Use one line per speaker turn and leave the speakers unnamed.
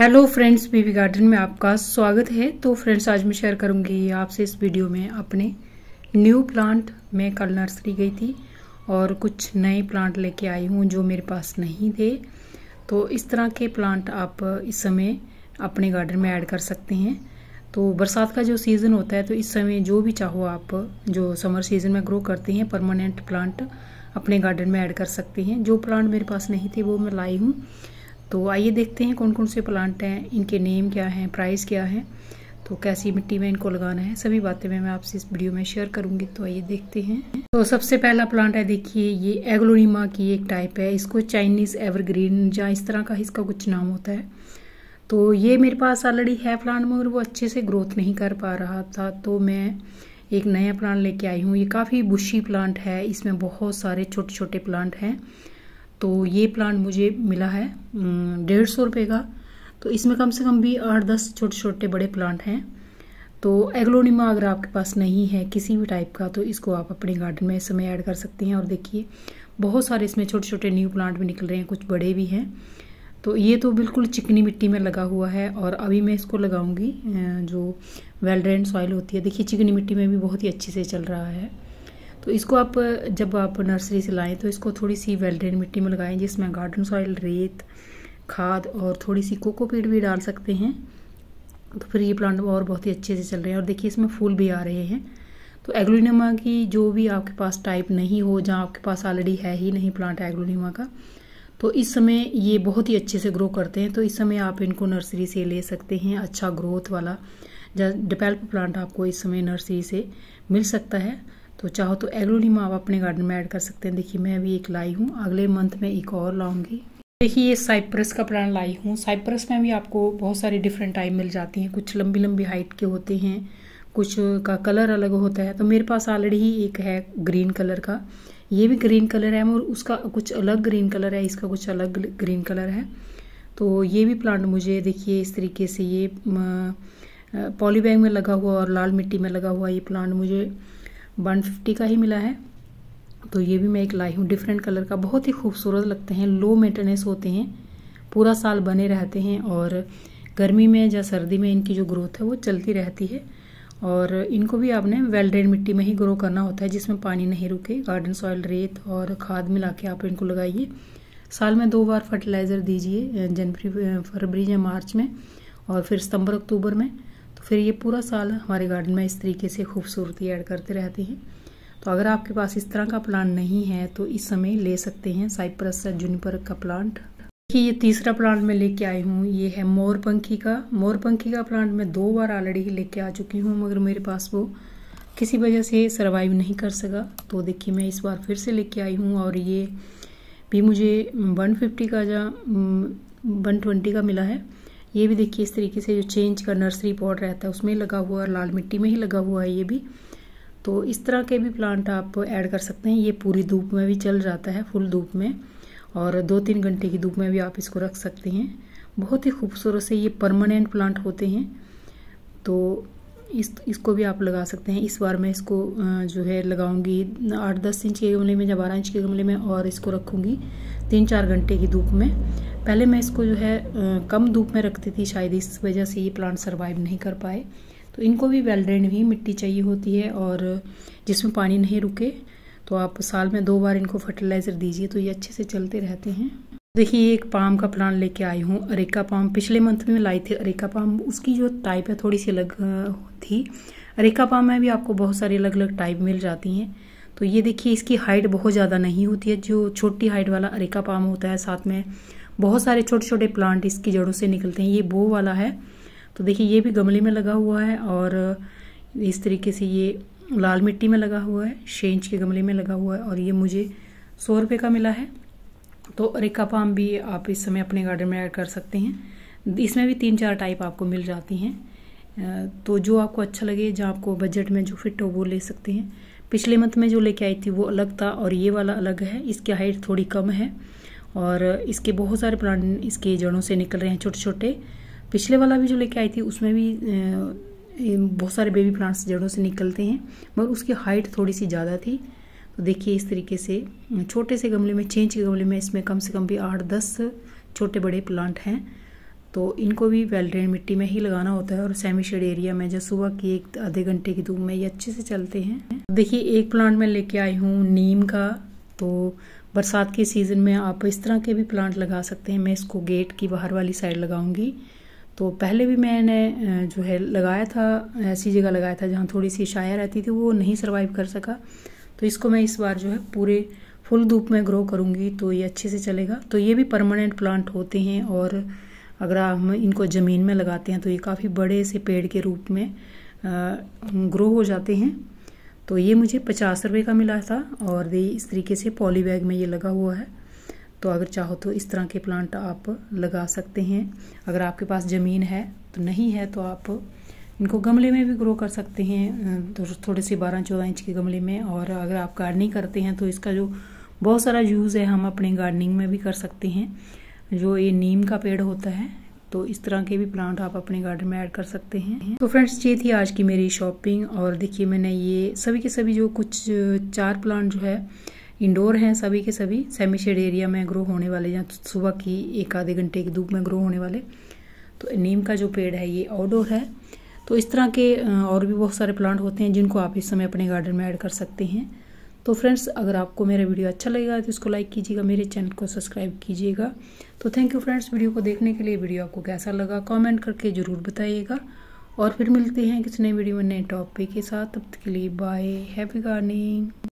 hello friends बीबी garden में आपका स्वागत है तो फ्रेंड्स आज मैं शेयर करूंगी आपसे इस वीडियो में अपने न्यू प्लांट मैं कल नर्सरी गई थी और कुछ नए प्लांट लेके आई हूँ जो मेरे पास नहीं थे तो इस तरह के प्लांट आप इस समय अपने गार्डन में ऐड कर सकते हैं तो बरसात का जो सीज़न होता है तो इस समय जो भी चाहो आप जो समर सीज़न में ग्रो करते हैं परमानेंट प्लांट अपने गार्डन में ऐड कर सकते हैं जो प्लांट मेरे पास नहीं थे वो मैं लाई हूँ तो आइए देखते हैं कौन कौन से प्लांट हैं इनके नेम क्या हैं प्राइस क्या है तो कैसी मिट्टी में इनको लगाना है सभी बातें मैं, मैं आपसे इस वीडियो में शेयर करूंगी तो आइए देखते हैं तो सबसे पहला प्लांट है देखिए ये एग्लोनिमा की एक टाइप है इसको चाइनीज़ एवरग्रीन या इस तरह का इसका कुछ नाम होता है तो ये मेरे पास ऑलरेडी है प्लांट मगर वो अच्छे से ग्रोथ नहीं कर पा रहा था तो मैं एक नया प्लांट लेके आई हूँ ये काफ़ी बुशी प्लांट है इसमें बहुत सारे छोटे छोटे प्लांट हैं तो ये प्लांट मुझे मिला है डेढ़ सौ रुपये का तो इसमें कम से कम भी आठ दस छोटे छोटे बड़े प्लांट हैं तो एग्लोनिमा अगर आपके पास नहीं है किसी भी टाइप का तो इसको आप अपने गार्डन में इस समय ऐड कर सकते हैं और देखिए बहुत सारे इसमें छोटे छोटे न्यू प्लांट भी निकल रहे हैं कुछ बड़े भी हैं तो ये तो बिल्कुल चिकनी मिट्टी में लगा हुआ है और अभी मैं इसको लगाऊंगी जो वेल ड्रेन सॉइल होती है देखिए चिकनी मिट्टी में भी बहुत ही अच्छे से चल रहा है तो इसको आप जब आप नर्सरी से लाएं तो इसको थोड़ी सी वेल ड्रेन मिट्टी में लगाएं जिसमें गार्डन सॉइल रेत खाद और थोड़ी सी कोकोपीट भी डाल सकते हैं तो फिर ये प्लांट और बहुत ही अच्छे से चल रहे हैं और देखिए इसमें फूल भी आ रहे हैं तो एग्लोनिमा की जो भी आपके पास टाइप नहीं हो जहाँ आपके पास ऑलरेडी है ही नहीं प्लांट एग्लोनिमा का तो इस समय ये बहुत ही अच्छे से ग्रो करते हैं तो इस समय आप इनको नर्सरी से ले सकते हैं अच्छा ग्रोथ वाला डिपेल्प प्लांट आपको इस समय नर्सरी से मिल सकता है तो चाहो तो एलोनीम आप अपने गार्डन में ऐड कर सकते हैं देखिए मैं अभी एक लाई हूँ अगले मंथ में एक और लाऊंगी देखिए ये साइप्रस का प्लांट लाई हूँ साइप्रस में भी आपको बहुत सारी डिफरेंट टाइप मिल जाती हैं कुछ लंबी लंबी हाइट के होते हैं कुछ का कलर अलग होता है तो मेरे पास ऑलरेडी ही एक है ग्रीन कलर का ये भी ग्रीन कलर है और उसका कुछ अलग ग्रीन कलर है इसका कुछ अलग ग्रीन कलर है तो ये भी प्लांट मुझे देखिए इस तरीके से ये पॉलीबैग में लगा हुआ और लाल मिट्टी में लगा हुआ ये प्लांट मुझे वन फिफ्टी का ही मिला है तो ये भी मैं एक लाई हूँ डिफरेंट कलर का बहुत ही खूबसूरत लगते हैं लो मेंटेनेंस होते हैं पूरा साल बने रहते हैं और गर्मी में या सर्दी में इनकी जो ग्रोथ है वो चलती रहती है और इनको भी आपने वेल ड्रेन मिट्टी में ही ग्रो करना होता है जिसमें पानी नहीं रुके गार्डन सॉइल रेत और खाद मिला के आप इनको लगाइए साल में दो बार फर्टिलाइज़र दीजिए जनवरी फरवरी या मार्च में और फिर सितंबर अक्टूबर में फिर ये पूरा साल हमारे गार्डन में इस तरीके से खूबसूरती ऐड करते रहते हैं तो अगर आपके पास इस तरह का प्लांट नहीं है तो इस समय ले सकते हैं साइप्रस या जूनिपर का प्लांट देखिए ये तीसरा प्लांट मैं लेके आई हूँ ये है मोरपंखी का मोरपंखी का प्लांट मैं दो बार ऑलरेडी ही लेके आ चुकी हूँ मगर मेरे पास वो किसी वजह से सर्वाइव नहीं कर सका तो देखिए मैं इस बार फिर से लेके आई हूँ और ये भी मुझे 150 का या 120 mm, का मिला है ये भी देखिए इस तरीके से जो चेंज का नर्सरी पॉट रहता है उसमें लगा हुआ और लाल मिट्टी में ही लगा हुआ है ये भी तो इस तरह के भी प्लांट आप ऐड कर सकते हैं ये पूरी धूप में भी चल जाता है फुल धूप में और दो तीन घंटे की धूप में भी आप इसको रख सकते हैं बहुत ही खूबसूरत से ये परमानेंट प्लांट होते हैं तो इस इसको भी आप लगा सकते हैं इस बार मैं इसको जो है लगाऊंगी आठ दस इंच के गमले में या बारह इंच के गमले में और इसको रखूंगी तीन चार घंटे की धूप में पहले मैं इसको जो है कम धूप में रखती थी शायद इस वजह से ये प्लांट सर्वाइव नहीं कर पाए तो इनको भी वेल ड्रेन ही मिट्टी चाहिए होती है और जिसमें पानी नहीं रुके तो आप साल में दो बार इनको फर्टिलाइज़र दीजिए तो ये अच्छे से चलते रहते हैं देखिए एक पाम का प्लांट लेके आई हूँ अरेका पाम पिछले मंथ में लाई थी अरेका पाम उसकी जो टाइप है थोड़ी सी अलग थी अरेका पाम में भी आपको बहुत सारी अलग अलग टाइप मिल जाती हैं तो ये देखिए इसकी हाइट बहुत ज़्यादा नहीं होती है जो छोटी हाइट वाला अरेका पाम होता है साथ में बहुत सारे छोटे छोटे प्लांट इसकी जड़ों से निकलते हैं ये बो वाला है तो देखिए ये भी गमले में लगा हुआ है और इस तरीके से ये लाल मिट्टी में लगा हुआ है शेंच के गमले में लगा हुआ है और ये मुझे सौ रुपये का मिला है तो अरेका पाम भी आप इस समय अपने गार्डन में ऐड कर सकते हैं इसमें भी तीन चार टाइप आपको मिल जाती हैं तो जो आपको अच्छा लगे जो आपको बजट में जो फिट हो वो ले सकते हैं पिछले मंथ में जो लेके आई थी वो अलग था और ये वाला अलग है इसकी हाइट थोड़ी कम है और इसके बहुत सारे प्लांट इसके जड़ों से निकल रहे हैं छोटे छोटे पिछले वाला भी जो लेके आई थी उसमें भी बहुत सारे बेबी प्लांट्स जड़ों से निकलते हैं मगर उसकी हाइट थोड़ी सी ज़्यादा थी तो देखिए इस तरीके से छोटे से गमले में चेंज के गमले में इसमें कम से कम भी आठ दस छोटे बड़े प्लांट हैं तो इनको भी वेल ड्रेन मिट्टी में ही लगाना होता है और सेमी शेड एरिया में जो सुबह की एक आधे घंटे की धूप में ये अच्छे से चलते हैं देखिए एक प्लांट मैं लेके आई हूँ नीम का तो बरसात के सीज़न में आप इस तरह के भी प्लांट लगा सकते हैं मैं इसको गेट की बाहर वाली साइड लगाऊंगी तो पहले भी मैंने जो है लगाया था ऐसी जगह लगाया था जहाँ थोड़ी सी शाया रहती थी वो नहीं सर्वाइव कर सका तो इसको मैं इस बार जो है पूरे फुल धूप में ग्रो करूँगी तो ये अच्छे से चलेगा तो ये भी परमानेंट प्लांट होते हैं और अगर हम इनको ज़मीन में लगाते हैं तो ये काफ़ी बड़े से पेड़ के रूप में ग्रो हो जाते हैं तो ये मुझे पचास रुपये का मिला था और ये इस तरीके से पॉली बैग में ये लगा हुआ है तो अगर चाहो तो इस तरह के प्लांट आप लगा सकते हैं अगर आपके पास ज़मीन है तो नहीं है तो आप इनको गमले में भी ग्रो कर सकते हैं तो थोड़े से बारह चौदह इंच के गमले में और अगर आप गार्डनिंग करते हैं तो इसका जो बहुत सारा यूज़ है हम अपने गार्डनिंग में भी कर सकते हैं जो ये नीम का पेड़ होता है तो इस तरह के भी प्लांट आप अपने गार्डन में ऐड कर सकते हैं तो फ्रेंड्स ये थी आज की मेरी शॉपिंग और देखिए मैंने ये सभी के सभी जो कुछ चार प्लांट जो है इंडोर हैं सभी के सभी सेमी शेड एरिया में ग्रो होने वाले या सुबह की एक आधे घंटे की धूप में ग्रो होने वाले तो नीम का जो पेड़ है ये आउटडोर है तो इस तरह के और भी बहुत सारे प्लांट होते हैं जिनको आप इस समय अपने गार्डन में ऐड कर सकते हैं तो फ्रेंड्स अगर आपको मेरा वीडियो अच्छा लगेगा तो इसको लाइक कीजिएगा मेरे चैनल को सब्सक्राइब कीजिएगा तो थैंक यू फ्रेंड्स वीडियो को देखने के लिए वीडियो आपको कैसा लगा कमेंट करके ज़रूर बताइएगा और फिर मिलते हैं किसी नए वीडियो में नए टॉपिक के साथ तब तक के लिए बाय हैप्पी गार्डनिंग